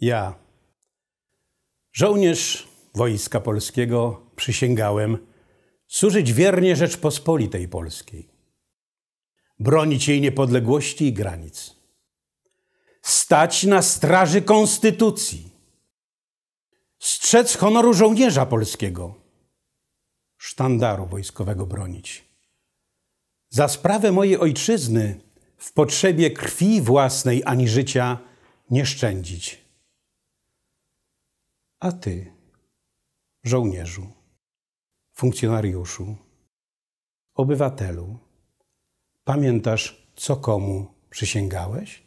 Ja, żołnierz Wojska Polskiego, przysięgałem służyć wiernie Rzeczpospolitej Polskiej, bronić jej niepodległości i granic, stać na straży Konstytucji, strzec honoru żołnierza polskiego, sztandaru wojskowego bronić. Za sprawę mojej ojczyzny w potrzebie krwi własnej ani życia nie szczędzić a ty, żołnierzu, funkcjonariuszu, obywatelu, pamiętasz, co komu przysięgałeś?